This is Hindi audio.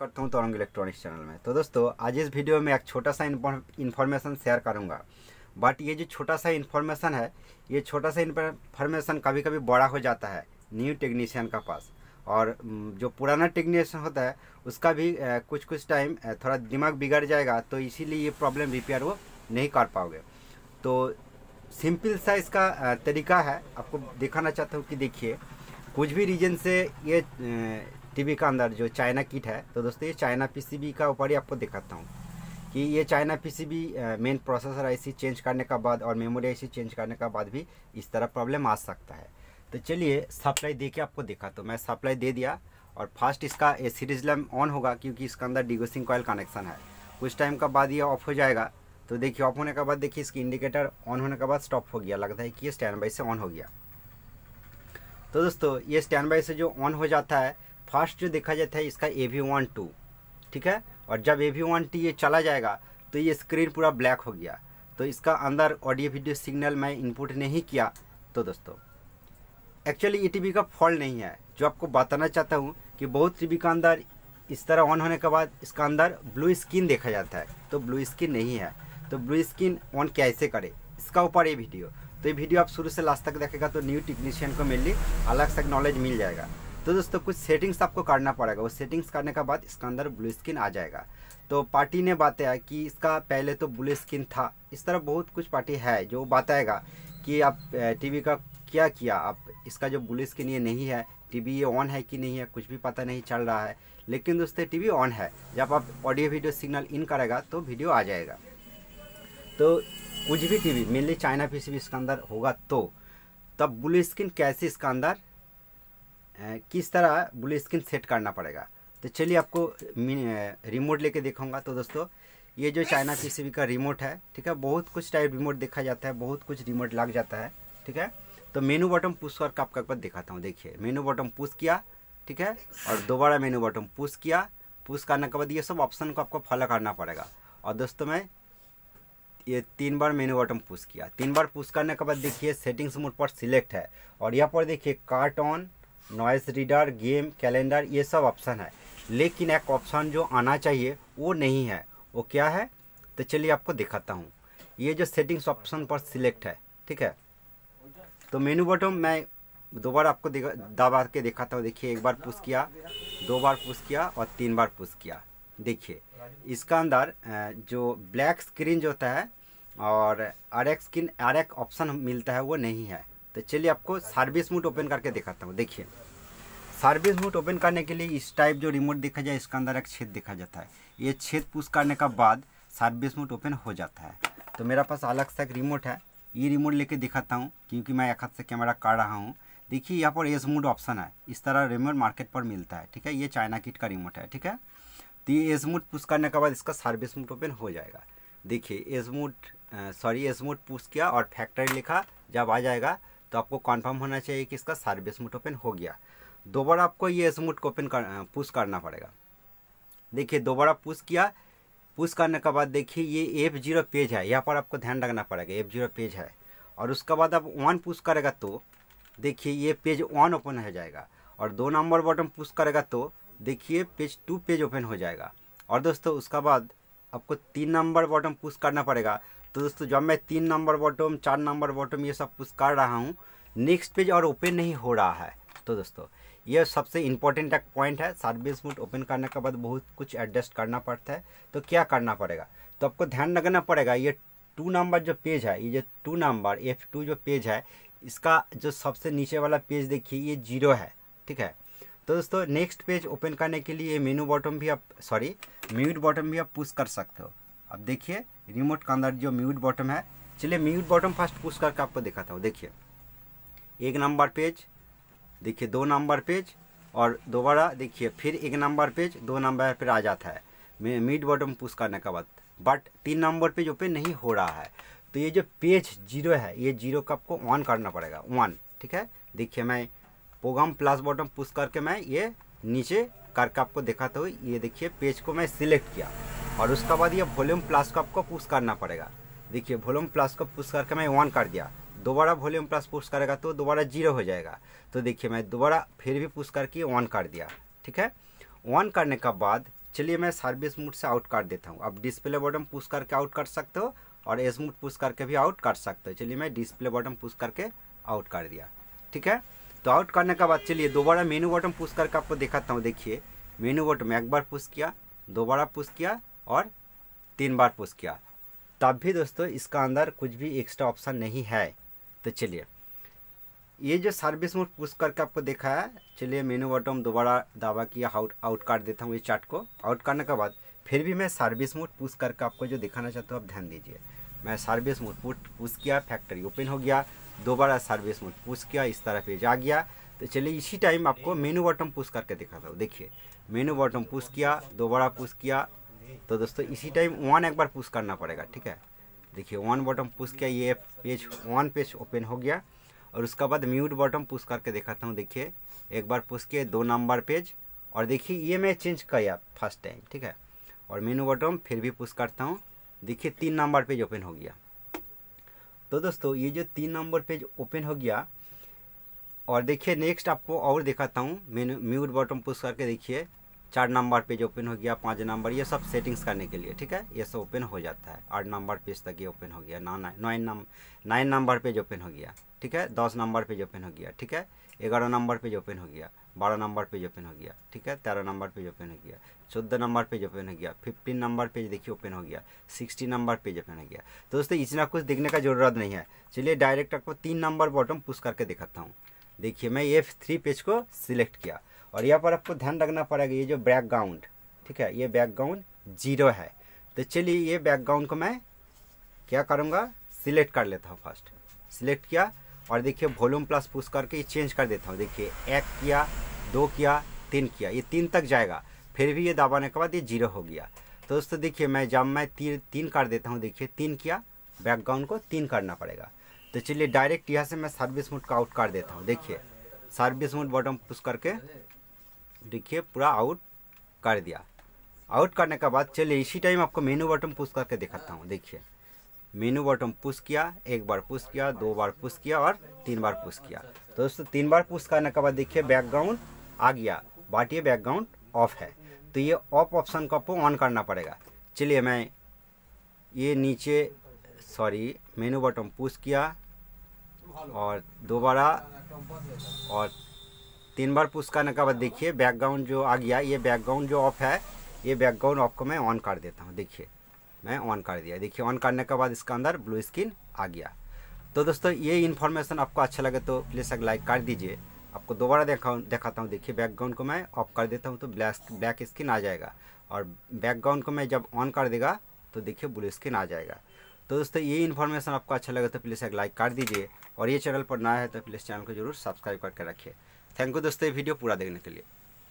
करता हूँ तरंग इलेक्ट्रॉनिक्स चैनल में तो दोस्तों आज इस वीडियो में एक छोटा सा इन्फॉर्मेशन शेयर करूँगा बट ये जो छोटा सा इन्फॉर्मेशन है ये छोटा सा इन्फॉर्मेशन कभी कभी बड़ा हो जाता है न्यू टेक्नीशियन का पास और जो पुराना टेक्नीशियन होता है उसका भी कुछ कुछ टाइम थोड़ा दिमाग बिगड़ जाएगा तो इसीलिए ये प्रॉब्लम रिपेयर वो नहीं कर पाओगे तो सिंपल सा इसका तरीका है आपको दिखाना चाहता हूँ कि देखिए कुछ भी रीजन से ये टीवी का अंदर जो चाइना किट है तो दोस्तों ये चाइना पीसीबी का ऊपर ही आपको दिखाता हूँ कि ये China PCB main processor IC change करने का बाद और मेमोरी आईसी चेंज करने का बाद भी इस तरह प्रॉब्लम आ सकता है तो चलिए सप्लाई दे के आपको दिखाता तो मैं सप्लाई दे दिया और फास्ट इसका ए सीरीज लैम ऑन होगा क्योंकि इसका अंदर डिगोसिंग कॉयल कनेक्शन है कुछ टाइम का बाद ये ऑफ हो जाएगा तो देखिए ऑफ होने के बाद देखिए इसकी इंडिकेटर ऑन होने के बाद स्टॉप हो गया लगता है कि ये स्टैंड बाई से ऑन हो गया तो दोस्तों ये स्टैंड बाई से जो ऑन हो जाता है फर्स्ट जो देखा जाता है इसका ए वी वन टू ठीक है और जब ए वी वन टी ये चला जाएगा तो ये स्क्रीन पूरा ब्लैक हो गया तो इसका अंदर ऑडियो वीडियो सिग्नल मैं इनपुट नहीं किया तो दोस्तों एक्चुअली ये वी का फॉल्ट नहीं है जो आपको बताना चाहता हूँ कि बहुत वी का अंदर इस तरह ऑन होने के बाद इसका अंदर ब्लू स्किन देखा जाता है तो ब्लू स्किन नहीं है तो ब्लू स्क्रीन ऑन कैसे करे इसका ऊपर ये वीडियो तो ये वीडियो आप शुरू से लास्ट तक देखेगा तो न्यू टेक्नीशियन को मिल अलग से नॉलेज मिल जाएगा तो दोस्तों कुछ सेटिंग्स आपको करना पड़ेगा वो सेटिंग्स करने के बाद इसका अंदर ब्लू स्किन आ जाएगा तो पार्टी ने बताया कि इसका पहले तो ब्लू स्किन था इस तरह बहुत कुछ पार्टी है जो बताएगा कि आप टीवी का क्या किया आप इसका जो ब्लू स्किन ये नहीं है टीवी ये ऑन है कि नहीं है कुछ भी पता नहीं चल रहा है लेकिन दोस्तों टीवी ऑन है जब आप ऑडियो वीडियो सिग्नल इन करेगा तो वीडियो आ जाएगा तो कुछ भी टीवी मेनली चाइना पी इसके अंदर होगा तो तब ब्लू स्किन कैसे इसका अंदर किस तरह ब्लू स्क्रीन सेट करना पड़ेगा तो चलिए आपको रिमोट लेके दिखाऊंगा तो दोस्तों ये जो चाइना पी का रिमोट है ठीक है बहुत कुछ टाइप रिमोट देखा जाता है बहुत कुछ रिमोट लग जाता है ठीक है तो मेनू बटन पुश करके आपका बार दिखाता हूँ देखिए मेनू बटन पुश किया ठीक है और दोबारा मेनू बटन पुश किया पुश करने के बाद ये सब ऑप्शन को आपको फॉलो करना पड़ेगा और दोस्तों मैं ये तीन बार मेनू बटन पुश किया तीन बार पुश करने के बाद देखिए सेटिंग्स मोड पर सिलेक्ट है और यहाँ पर देखिए cart on noise reader game calendar ये सब ऑप्शन है लेकिन एक ऑप्शन जो आना चाहिए वो नहीं है वो क्या है तो चलिए आपको दिखाता हूँ ये जो सेटिंग्स ऑप्शन पर सिलेक्ट है ठीक है तो मेनू बटन मैं दोबारा आपको दबा के दिखाता हूँ देखिए एक बार पुश किया दो बार पुश किया और तीन बार पुश किया देखिए इसका अंदर जो ब्लैक स्क्रीन जो होता है और आर एक्स स्क्रीन आर एक ऑप्शन मिलता है वो नहीं है तो चलिए आपको सर्विस मूड ओपन करके दिखाता हूँ देखिए सर्विस मूड ओपन करने के लिए इस टाइप जो रिमोट देखा जाए इसका अंदर एक छेद देखा जाता है ये छेद पुश करने का बाद सर्विस मूड ओपन हो जाता है तो मेरा पास अलग सा एक रिमोट है ये रिमोट लेके दिखाता हूँ क्योंकि मैं एक हाथ से कैमरा काट रहा हूँ देखिए यहाँ पर एस मूड ऑप्शन है इस तरह रिमोट मार्केट पर मिलता है ठीक है ये चाइना किट का रिमोट है ठीक है तो ये एस मूड पुश करने के बाद इसका सर्विस मूड ओपन हो जाएगा देखिए S mood sorry S mood push किया और फैक्ट्री लिखा जब आ जाएगा तो आपको कन्फर्म होना चाहिए कि इसका सर्विस मूट ओपन हो गया दोबारा आपको ये स्मूट को ओपन कर पुश करना पड़ेगा देखिए दोबारा पुश किया पुश करने के बाद देखिए ये एफ जीरो पेज है यहाँ पर आपको ध्यान रखना पड़ेगा एफ जीरो पेज है और उसके बाद आप वन पुश करेगा तो देखिए ये पेज वन ओपन हो जाएगा और दो नंबर बटन पुश करेगा तो देखिए पेज टू पेज ओपन हो जाएगा और दोस्तों उसका बाद आपको तीन नंबर बटन पुश करना पड़ेगा तो दोस्तों जब मैं तीन नंबर बॉटम चार नंबर बॉटम ये सब कुछ कर रहा हूँ नेक्स्ट पेज और ओपन नहीं हो रहा है तो दोस्तों ये सबसे इम्पोर्टेंट एक पॉइंट है सर्विस मोड ओपन करने के बाद बहुत कुछ एडजस्ट करना पड़ता है तो क्या करना पड़ेगा तो आपको ध्यान रखना पड़ेगा ये टू नंबर जो पेज है ये जो टू नंबर एफ टू जो पेज है इसका जो सबसे नीचे वाला पेज देखिए ये जीरो है ठीक है तो दोस्तों नेक्स्ट पेज ओपन करने के लिए मेनू बॉटम भी आप सॉरी म्यूट बॉटम भी आप पुश कर सकते हो अब देखिए रिमोट का अंदर जो म्यूट बॉटम है चलिए म्यूट बॉटम फर्स्ट पुश करके आपको दिखाता हूँ देखिए एक नंबर पेज देखिए दो नंबर पेज और दोबारा देखिए फिर एक नंबर पेज दो नंबर पर आ जाता है मिड बॉटम पुश करने के बाद बट तीन नंबर पेज ओपन नहीं हो रहा है तो ये जो पेज जीरो है ये जीरो का आपको ऑन करना पड़ेगा वन ठीक है देखिए मैं प्रोग्राम प्लस बॉटम पुश करके मैं ये नीचे करके आपको दिखाता हूँ ये देखिए पेज को मैं सिलेक्ट किया और उसके बाद ये वॉल्यूम प्लस को आपको पुश करना पड़ेगा देखिए वॉल्यूम प्लस को पुश करके मैं वन कर दिया दोबारा वॉल्यूम प्लस पुश करेगा तो दोबारा जीरो हो जाएगा तो देखिए मैं दोबारा फिर भी पुश करके वन कर दिया ठीक है वन करने के बाद चलिए मैं सर्विस मूड से आउट कर देता हूँ अब डिस्प्ले बॉटम पुश करके आउट कर सकते हो और एस मूड पुश करके भी आउट कर सकते हो चलिए मैं डिस्प्ले बॉटम पुश करके आउट कर दिया ठीक है तो आउट करने के बाद चलिए दोबारा मेनू बॉटम पुश करके आपको दिखाता हूँ देखिए मेनू बॉटम में एक बार पुश किया दोबारा पुश किया और तीन बार पुश किया तब भी दोस्तों इसका अंदर कुछ भी एक्स्ट्रा ऑप्शन नहीं है तो चलिए ये जो सर्विस मोड पुश करके आपको देखा है चलिए मेनू बटन दोबारा दावा किया आउट आउट काट देता हूँ ये चार्ट को आउट करने के बाद फिर भी मैं सर्विस मोड पुश करके आपको जो दिखाना चाहता हूँ आप ध्यान दीजिए मैं सर्विस मोड पुश किया फैक्ट्री ओपन हो गया दोबारा सर्विस मोड पुश किया इस तरह पे जा गया तो चलिए इसी टाइम आपको मेनू बॉटम पुश करके दिखाता हूँ देखिए मेनू बॉटम पुश किया दोबारा पुश किया तो दोस्तों इसी टाइम वन एक बार पुश करना पड़ेगा ठीक है देखिए वन बॉटम पुश किया ये पेज वन पेज ओपन हो गया और उसके बाद म्यूट बॉटम पुश करके दिखाता हूँ देखिए एक बार पुश किए दो नंबर पेज और देखिए ये मैं चेंज किया फर्स्ट टाइम ठीक है और मेनू बॉटम फिर भी पुश करता हूँ देखिए तीन नंबर पेज ओपन हो गया तो दोस्तों ये जो तीन नंबर पेज ओपन हो गया और देखिए नेक्स्ट आपको और दिखाता हूँ मेनू म्यूट बॉटम पुश करके देखिए चार नंबर पेज ओपन हो गया पाँच नंबर ये सब सेटिंग्स करने के लिए ठीक है ये सब ओपन हो जाता है आठ नंबर पेज तक ये ओपन हो गया ना nine number nine number page open हो गया ठीक है दस नंबर पेज ओपन हो गया ठीक है ग्यारह नंबर पेज ओपन हो गया बारह नंबर पेज ओपन हो गया ठीक है तेरह नंबर पेज ओपन हो गया चौदह नंबर पेज ओपन हो गया फिफ्टीन नंबर पेज देखिए ओपन हो गया सिक्सटी नंबर पेज ओपन हो गया तो दोस्तों इतना कुछ देखने का ज़रूरत नहीं है चलिए डायरेक्ट आपको तीन नंबर बॉटम पुश करके दिखाता हूँ देखिए मैं ये थ्री पेज को सिलेक्ट किया और यहाँ पर आपको ध्यान रखना पड़ेगा ये जो बैकग्राउंड ठीक है ये बैकग्राउंड जीरो है तो चलिए ये बैकग्राउंड को मैं क्या करूँगा सिलेक्ट कर लेता हूँ फर्स्ट सिलेक्ट किया और देखिए वॉल्यूम प्लस पुश करके ये चेंज कर देता हूँ देखिए एक किया दो किया तीन किया ये तीन तक जाएगा फिर भी ये दबाने के बाद ये जीरो हो गया तो दोस्तों देखिए मैं जब मैं तीन तीन कर देता हूँ देखिए तीन किया बैकग्राउंड को तीन करना पड़ेगा तो चलिए डायरेक्ट यहाँ से मैं सर्विस मोड का आउट कर देता हूँ देखिए सर्विस मोड बॉटम पुश करके देखिए पूरा आउट कर दिया आउट करने के बाद चलिए इसी टाइम आपको मेनू बटन पुश करके दिखाता हूँ देखिए मेनू बटन पुश किया एक बार पुश किया दो बार पुश किया और तीन बार पुश किया तो दोस्तों तीन बार पुश करने के बाद देखिए बैकग्राउंड आ गया बट ये बैकग्राउंड ऑफ है तो ये ऑफ ऑप्शन को आपको ऑन करना पड़ेगा चलिए मैं ये नीचे सॉरी मेनू बटन पुश किया और दोबारा और तीन बार पुश करने के बाद देखिए बैकग्राउंड जो आ गया ये बैकग्राउंड जो ऑफ है ये बैकग्राउंड ऑफ को मैं ऑन कर देता हूँ देखिए मैं ऑन कर दिया देखिए ऑन करने के बाद इसका अंदर ब्लू स्क्रीन आ गया तो दोस्तों ये इन्फॉर्मेशन आपको अच्छा लगे तो प्लीज़ एक लाइक कर दीजिए आपको दोबारा देखा दिखाता हूँ देखिए बैकग्राउंड को मैं ऑफ कर देता हूँ तो ब्लैक ब्लैक स्किन आ जाएगा और बैकग्राउंड को मैं जब ऑन कर देगा तो देखिए ब्लू स्किन आ जाएगा तो दोस्तों ये इन्फॉर्मेशन आपको अच्छा लगे तो प्लीज़ एक लाइक कर दीजिए और ये चैनल पर नया है तो प्लीज़ चैनल को जरूर सब्सक्राइब करके रखिए थैंक यू दोस्तों ये वीडियो पूरा देखने के लिए